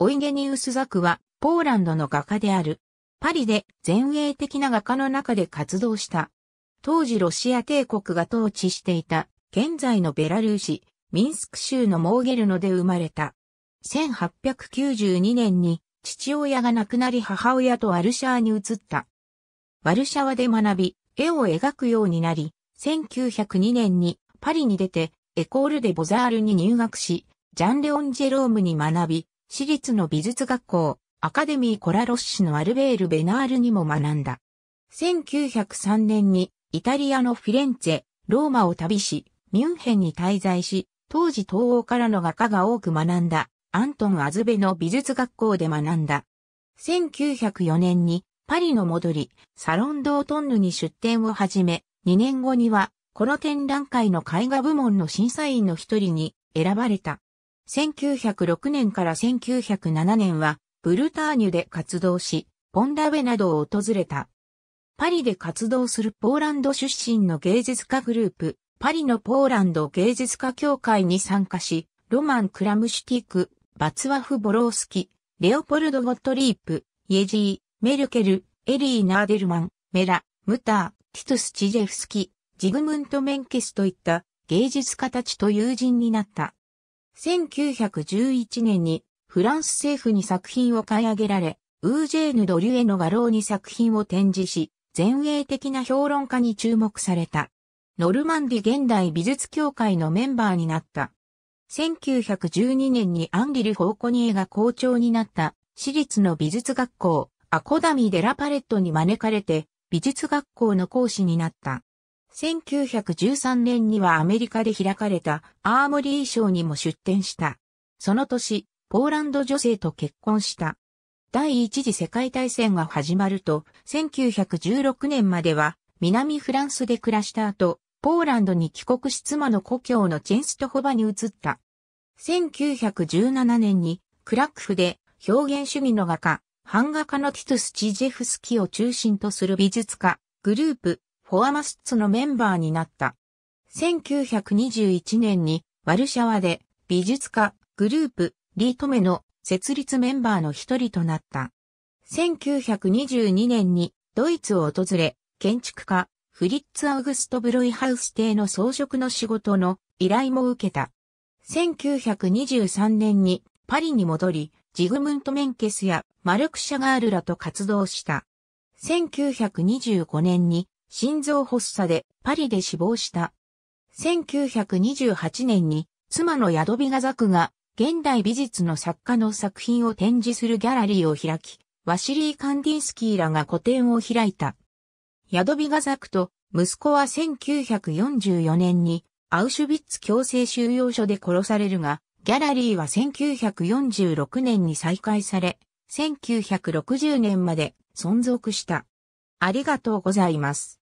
オイゲニウス・ザクは、ポーランドの画家である。パリで前衛的な画家の中で活動した。当時ロシア帝国が統治していた、現在のベラルーシ、ミンスク州のモーゲルノで生まれた。1892年に父親が亡くなり母親とワルシャワに移った。ワルシャワで学び、絵を描くようになり、1902年にパリに出て、エコールデ・ボザールに入学し、ジャン・レオン・ジェロームに学び、私立の美術学校、アカデミー・コラロッシのアルベール・ベナールにも学んだ。1903年にイタリアのフィレンツェ、ローマを旅し、ミュンヘンに滞在し、当時東欧からの画家が多く学んだ、アントン・アズベの美術学校で学んだ。1904年にパリの戻り、サロンドートンヌに出展を始め、2年後には、この展覧会の絵画部門の審査員の一人に選ばれた。1906年から1907年は、ブルターニュで活動し、ポンダベなどを訪れた。パリで活動するポーランド出身の芸術家グループ、パリのポーランド芸術家協会に参加し、ロマン・クラムシュティク、バツワフ・ボロースキ、レオポルド・ゴットリープ、イエジー、メルケル、エリー・ナーデルマン、メラ、ムター、ティトス・チジェフスキ、ジグムント・メンケスといった芸術家たちと友人になった。1911年にフランス政府に作品を買い上げられ、ウージェーヌ・ドリュエの画廊に作品を展示し、前衛的な評論家に注目された。ノルマンディ現代美術協会のメンバーになった。1912年にアンリル・フォーコニエが校長になった私立の美術学校アコダミ・デラパレットに招かれて美術学校の講師になった。1913年にはアメリカで開かれたアーモリー賞にも出展した。その年、ポーランド女性と結婚した。第一次世界大戦が始まると、1916年までは南フランスで暮らした後、ポーランドに帰国し妻の故郷のチェンストホバに移った。1917年にクラックフで表現主義の画家、版画家のティトス・チジェフスキを中心とする美術家、グループ、フォアマスツのメンバーになった。1921年にワルシャワで美術家、グループ、リートメの設立メンバーの一人となった。1922年にドイツを訪れ、建築家、フリッツ・アウグスト・ブロイハウス邸の装飾の仕事の依頼も受けた。1923年にパリに戻り、ジグムント・メンケスやマルク・シャガールらと活動した。1925年に心臓発作でパリで死亡した。1928年に妻のヤドビガザクが現代美術の作家の作品を展示するギャラリーを開き、ワシリー・カンディンスキーらが個展を開いた。ヤドビガザクと息子は1944年にアウシュビッツ強制収容所で殺されるが、ギャラリーは1946年に再開され、1960年まで存続した。ありがとうございます。